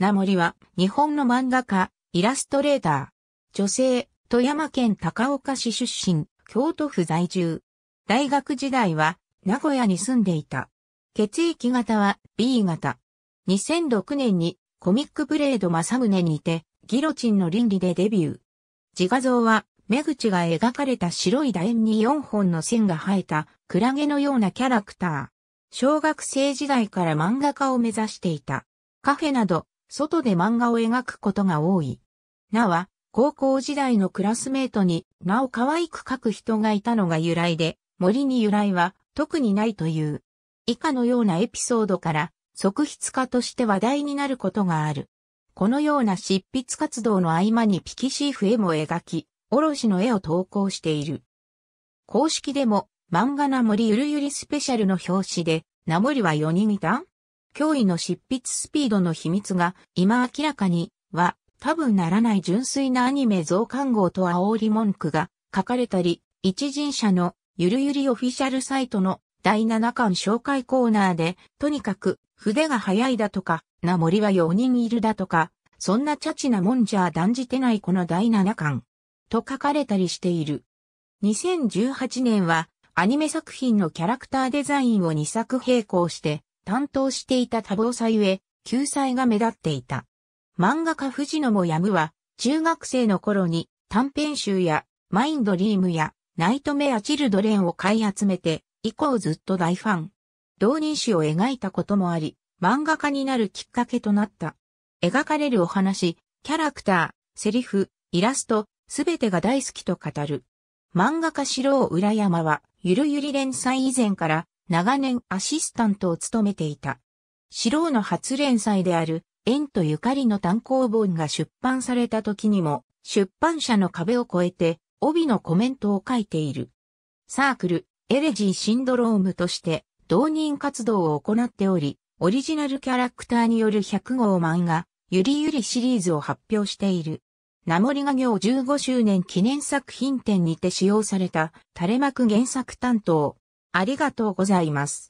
名森は日本の漫画家、イラストレーター、女性、富山県高岡市出身、京都府在住。大学時代は名古屋に住んでいた。血液型は B 型。2006年にコミックブレード正宗にてギロチンの倫理でデビュー。自画像は目口が描かれた白い楕円に4本の線が生えたクラゲのようなキャラクター。小学生時代から漫画家を目指していた。カフェなど外で漫画を描くことが多い。なは、高校時代のクラスメートになお可愛く描く人がいたのが由来で、森に由来は特にないという。以下のようなエピソードから、即筆家として話題になることがある。このような執筆活動の合間にピキシーフ絵も描き、おろしの絵を投稿している。公式でも、漫画な森ゆるゆりスペシャルの表紙で、名森は4人いた脅威の執筆スピードの秘密が今明らかには多分ならない純粋なアニメ増刊号と煽り文句が書かれたり、一人者のゆるゆりオフィシャルサイトの第7巻紹介コーナーで、とにかく筆が早いだとか、な森は4人いるだとか、そんなチャチなもんじゃ断じてないこの第7巻、と書かれたりしている。2018年はアニメ作品のキャラクターデザインを2作並行して担当していた多忙さゆえ、救済が目立っていた。漫画家藤野もやむは、中学生の頃に短編集やマインドリームやナイトメアチルドレンを買い集めて、以降ずっと大ファン。同人誌を描いたこともあり、漫画家になるきっかけとなった。描かれるお話、キャラクター、セリフ、イラスト、すべてが大好きと語る。漫画家四郎浦山は、ゆるゆり連載以前から、長年アシスタントを務めていた。四郎の初連載である、縁とゆかりの単行本が出版された時にも、出版社の壁を越えて、帯のコメントを書いている。サークル、エレジーシンドロームとして、同人活動を行っており、オリジナルキャラクターによる100号漫画、ゆりゆりシリーズを発表している。名森画業15周年記念作品展にて使用された垂れ幕原作担当、ありがとうございます。